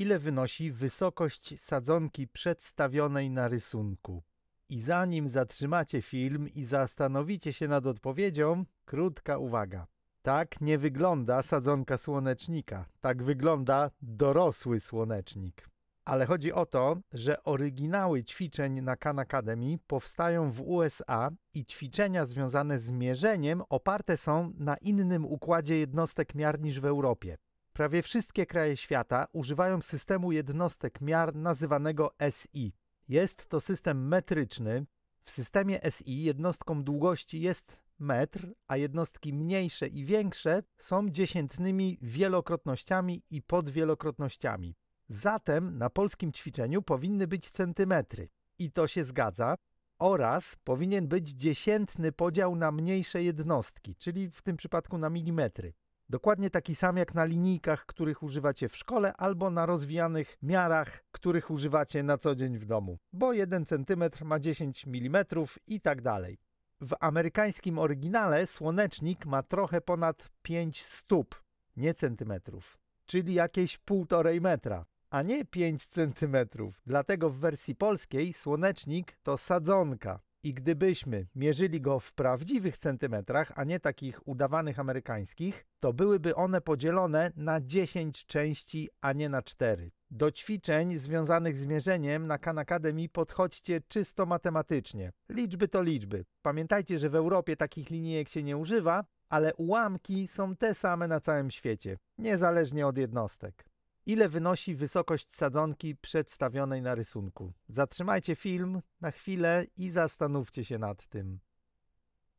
ile wynosi wysokość sadzonki przedstawionej na rysunku. I zanim zatrzymacie film i zastanowicie się nad odpowiedzią, krótka uwaga. Tak nie wygląda sadzonka słonecznika, tak wygląda dorosły słonecznik. Ale chodzi o to, że oryginały ćwiczeń na Khan Academy powstają w USA i ćwiczenia związane z mierzeniem oparte są na innym układzie jednostek miar niż w Europie. Prawie wszystkie kraje świata używają systemu jednostek miar nazywanego SI. Jest to system metryczny. W systemie SI jednostką długości jest metr, a jednostki mniejsze i większe są dziesiętnymi wielokrotnościami i podwielokrotnościami. Zatem na polskim ćwiczeniu powinny być centymetry. I to się zgadza. Oraz powinien być dziesiętny podział na mniejsze jednostki, czyli w tym przypadku na milimetry. Dokładnie taki sam jak na linijkach, których używacie w szkole albo na rozwijanych miarach, których używacie na co dzień w domu, bo 1 cm ma 10 mm i tak dalej. W amerykańskim oryginale słonecznik ma trochę ponad 5 stóp, nie centymetrów, czyli jakieś 1,5 metra, a nie 5 centymetrów. Dlatego w wersji polskiej słonecznik to sadzonka, i gdybyśmy mierzyli go w prawdziwych centymetrach, a nie takich udawanych amerykańskich, to byłyby one podzielone na 10 części, a nie na 4. Do ćwiczeń związanych z mierzeniem na Khan Academy podchodźcie czysto matematycznie. Liczby to liczby. Pamiętajcie, że w Europie takich linijek się nie używa, ale ułamki są te same na całym świecie, niezależnie od jednostek. Ile wynosi wysokość sadzonki przedstawionej na rysunku? Zatrzymajcie film na chwilę i zastanówcie się nad tym.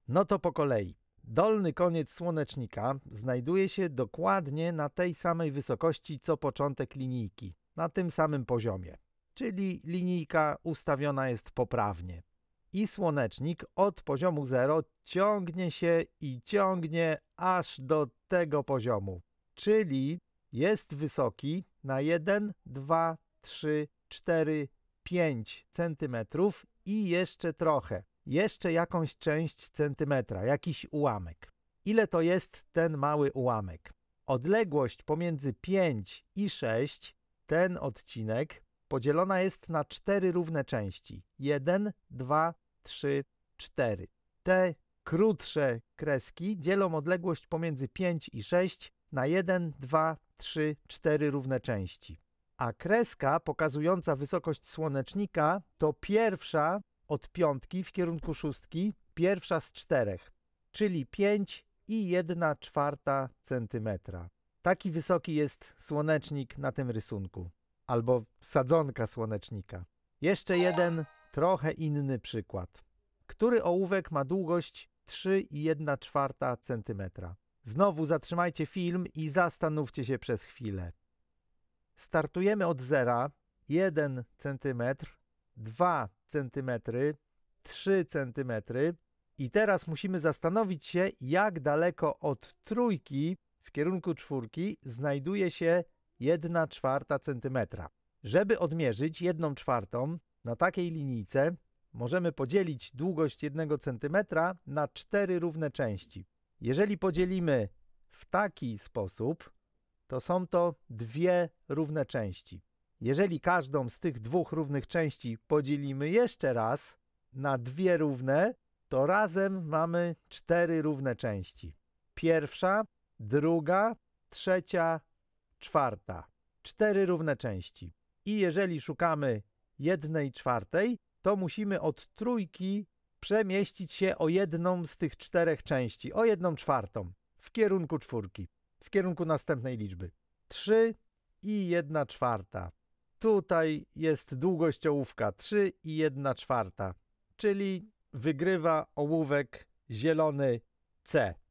No to po kolei. Dolny koniec słonecznika znajduje się dokładnie na tej samej wysokości co początek linijki, na tym samym poziomie. Czyli linijka ustawiona jest poprawnie. I słonecznik od poziomu 0 ciągnie się i ciągnie aż do tego poziomu. Czyli jest wysoki na 1, 2, 3, 4, 5 cm i jeszcze trochę. Jeszcze jakąś część centymetra, jakiś ułamek. Ile to jest ten mały ułamek? Odległość pomiędzy 5 i 6, ten odcinek, podzielona jest na cztery równe części. 1, 2, 3, 4. Te krótsze kreski dzielą odległość pomiędzy 5 i 6 na 1, 2, trzy, cztery równe części. A kreska pokazująca wysokość słonecznika to pierwsza od piątki w kierunku szóstki, pierwsza z czterech, czyli 5 i 1 czwarta centymetra. Taki wysoki jest słonecznik na tym rysunku, albo sadzonka słonecznika. Jeszcze jeden, trochę inny przykład. Który ołówek ma długość 3,1 czwarta centymetra? Znowu zatrzymajcie film i zastanówcie się przez chwilę. Startujemy od zera 1 cm, 2 cm, 3 cm i teraz musimy zastanowić się, jak daleko od trójki w kierunku czwórki znajduje się 1 czwarta centymetra. Żeby odmierzyć 1 czwartą na takiej linijce, możemy podzielić długość 1 cm na cztery równe części. Jeżeli podzielimy w taki sposób, to są to dwie równe części. Jeżeli każdą z tych dwóch równych części podzielimy jeszcze raz na dwie równe, to razem mamy cztery równe części. Pierwsza, druga, trzecia, czwarta. Cztery równe części. I jeżeli szukamy jednej czwartej, to musimy od trójki przemieścić się o jedną z tych czterech części, o jedną czwartą, w kierunku czwórki, w kierunku następnej liczby. 3 i 1 czwarta. Tutaj jest długość ołówka 3 i 1 czwarta, czyli wygrywa ołówek zielony C.